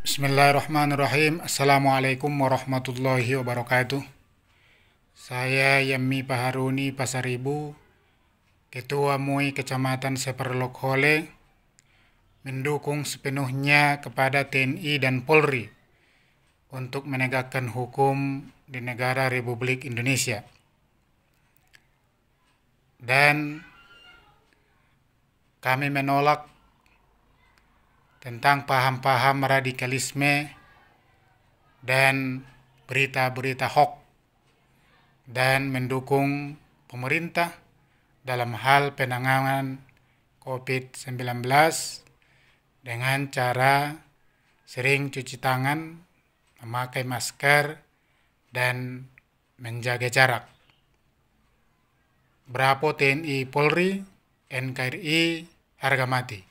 Bismillahirrahmanirrahim. Assalamualaikum warahmatullahi wabarakatuh. Saya Yami Paharuni Pasaribu, Ketua MUI Kecamatan Seperlok Hole, mendukung sepenuhnya kepada TNI dan Polri untuk menegakkan hukum di negara Republik Indonesia. Dan kami menolak tentang paham-paham radikalisme dan berita-berita hoax dan mendukung pemerintah dalam hal penanganan COVID-19 dengan cara sering cuci tangan, memakai masker, dan menjaga jarak. Berapa TNI Polri, NKRI, harga mati.